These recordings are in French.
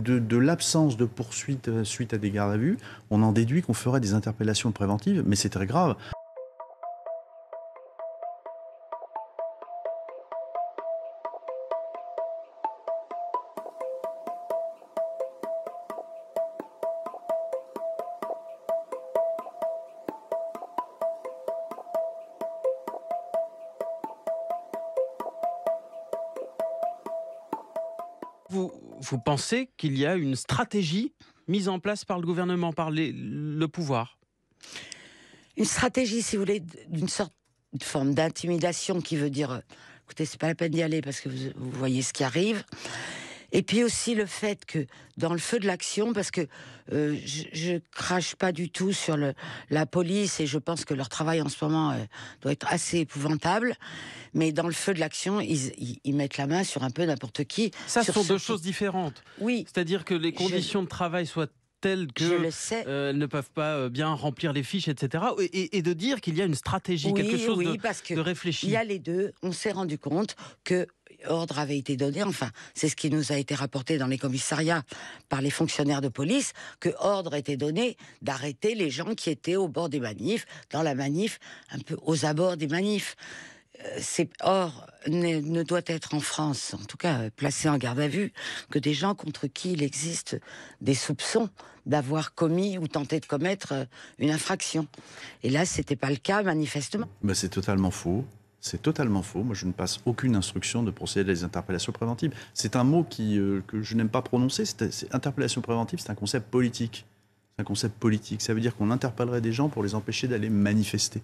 de, l'absence de poursuite euh, suite à des gardes à vue, on en déduit qu'on ferait des interpellations préventives, mais c'est très grave. Vous, pensez qu'il y a une stratégie mise en place par le gouvernement, par le pouvoir Une stratégie, si vous voulez, d'une sorte de forme d'intimidation qui veut dire euh, écoutez, c'est pas la peine d'y aller parce que vous, vous voyez ce qui arrive. Et puis aussi le fait que dans le feu de l'action, parce que euh, je, je, crache pas du tout sur le, la police et je pense que leur travail en ce moment euh, doit être assez épouvantable, mais dans le feu de l'action, ils, mettent la main sur un peu n'importe qui. Ça, ce sont deux choses différentes. Oui. C'est-à-dire que les conditions de travail soient telles qu'elles euh, ne peuvent pas euh, bien remplir les fiches, etc. Et, de dire qu'il y a une stratégie, quelque chose de, parce que de réfléchi. Il y a les deux. On s'est rendu compte que ordre avait été donné, enfin, c'est ce qui nous a été rapporté dans les commissariats par les fonctionnaires de police, que ordre était donné d'arrêter les gens qui étaient au bord des manifs, dans la manif, un peu aux abords des manifs. Euh, c'est, or, ne, doit être en France, en tout cas placé en garde à vue, que des gens contre qui il existe des soupçons d'avoir commis ou tenté de commettre euh, une infraction. Et là, c'était pas le cas, manifestement. Mais bah, c'est totalement faux. C'est totalement faux. Moi, je ne passe aucune instruction de procéder à des interpellations préventives. C'est un mot qui, euh, que je n'aime pas prononcer. C interpellation préventive, c'est un concept politique. C'est un concept politique. Ça veut dire qu'on interpellerait des gens pour les empêcher d'aller manifester.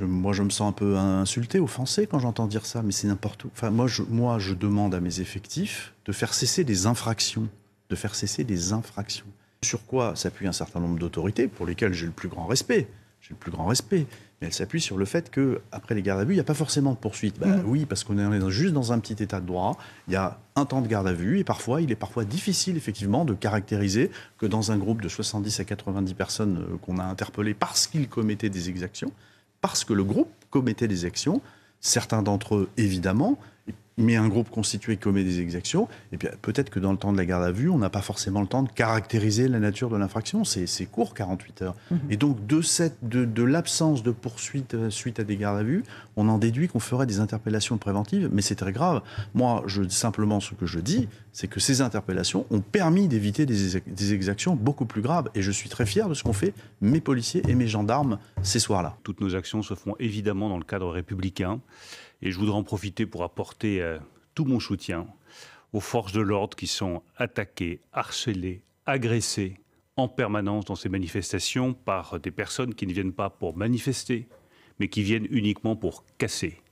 moi, je me sens un peu insulté, offensé quand j'entends dire ça, mais c'est n'importe où. Enfin, moi je, moi, je demande à mes effectifs de faire cesser des infractions. De faire cesser des infractions. Sur quoi s'appuie un certain nombre d'autorités pour lesquelles j'ai le plus grand respect j'ai le plus grand respect, mais elle s'appuie sur le fait que après les gardes à vue, il n'y a pas forcément de poursuite. Bah mhm. Oui, parce qu'on est juste dans un petit état de droit. Il y a un temps de garde à vue et parfois, il est parfois difficile effectivement de caractériser que dans un groupe de 70 à 90 personnes euh, qu'on a interpellées parce qu'ils commettaient des exactions, parce que le groupe commettait des actions, certains d'entre eux évidemment, mais un groupe constitué commet des exactions. Et puis peut-être que dans le temps de la garde à vue, on n'a pas forcément le temps de caractériser la nature de l'infraction. C'est court, 48 heures. Mm-hmm. Et donc de, cette, de, de l'absence de poursuite euh, suite à des gardes à vue, on en déduit qu'on ferait des interpellations préventives, mais c'est très grave. Moi, je, simplement ce que je dis, c'est que ces interpellations ont permis d'éviter des, des exactions beaucoup plus graves. Et je suis très fier de ce qu'ont fait mes policiers et mes gendarmes ces soirs-là. Toutes nos actions se font évidemment dans le cadre républicain. Et je voudrais en profiter pour apporter euh, tout mon soutien aux forces de l'ordre qui sont attaquées, harcelées, agressées en permanence dans ces manifestations par des personnes qui ne viennent pas pour manifester, mais qui viennent uniquement pour casser,